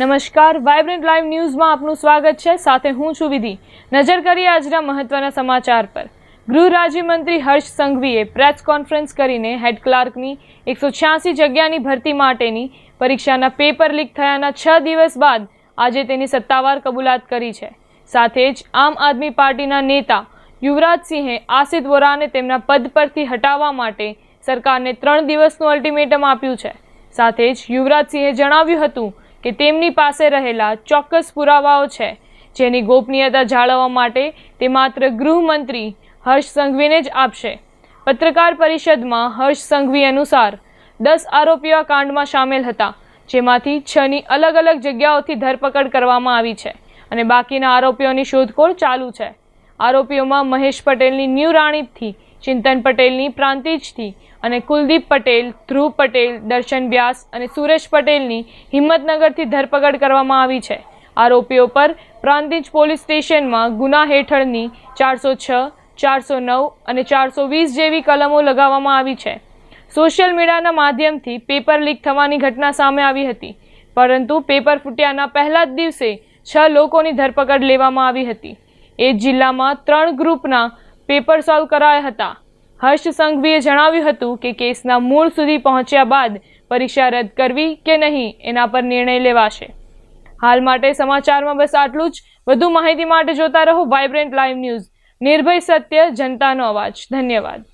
નમસ્કાર vibrant live ન્યૂઝમાં આપનું સ્વાગત છે સાથે હું છું વિધિ નજર કરીએ આજના મહત્વના સમાચાર પર ગૃહ રાજ્યમંત્રી હર્ષ સંઘવીએ પ્રેસ કોન્ફરન્સ કરીને હેડ ક્લાર્કની એકસો છ્યાસી જગ્યાની ભરતી માટેની પરીક્ષાના પેપર લીક થયાના છ દિવસ બાદ આજે તેની સત્તાવાર કબૂલાત કરી છે સાથે જ આમ આદમી પાર્ટીના નેતા યુવરાજસિંહે આસિદ વોરાને તેમના પદ પરથી હટાવવા માટે સરકારને ત્રણ દિવસનું અલ્ટિમેટમ આપ્યું છે સાથે જ યુવરાજસિંહે જણાવ્યું હતું કે તેમની પાસે રહેલા ચોક્કસ પુરાવાઓ છે જેની ગોપનીયતા જાળવવા માટે તે માત્ર ગૃહમંત્રી હર્ષ સંઘવીને જ આપશે પત્રકાર પરિષદમાં હર્ષ સંઘવી અનુસાર દસ આરોપીઓ કાંડમાં સામેલ હતા જેમાંથી છની અલગ અલગ જગ્યાઓથી ધરપકડ કરવામાં આવી છે અને બાકીના આરોપીઓની શોધખોળ ચાલુ છે આરોપીઓમાં મહેશ પટેલની ન્યૂ રાણીથી ચિંતન પટેલની પ્રાંતિજથી અને કુલદીપ પટેલ ધ્રુવ પટેલ દર્શન વ્યાસ અને સુરેશ પટેલની હિંમતનગરથી ધરપકડ કરવામાં આવી છે આરોપીઓ પર પ્રાંતિજ પોલીસ સ્ટેશનમાં ગુના હેઠળની ચારસો છ ચારસો નવ અને ચારસો વીસ જેવી કલમો લગાવવામાં આવી છે સોશિયલ મીડિયાના માધ્યમથી પેપર લીક થવાની ઘટના સામે આવી હતી પરંતુ પેપર ફૂટ્યાના પહેલા જ દિવસે છ લોકોની ધરપકડ લેવામાં આવી હતી એ જિલ્લામાં ત્રણ ગ્રુપના પેપર સોલ્વ કરાયા હતા હર્ષ સંઘવીએ જણાવ્યું હતું કે કેસના મૂળ સુધી પહોંચ્યા બાદ પરીક્ષા રદ કરવી કે નહીં એના પર નિર્ણય લેવાશે હાલ માટે સમાચારમાં બસ આટલું જ વધુ માહિતી માટે જોતા રહો વાઇબ્રન્ટ લાઈવ ન્યૂઝ નિર્ભય સત્ય જનતાનો અવાજ ધન્યવાદ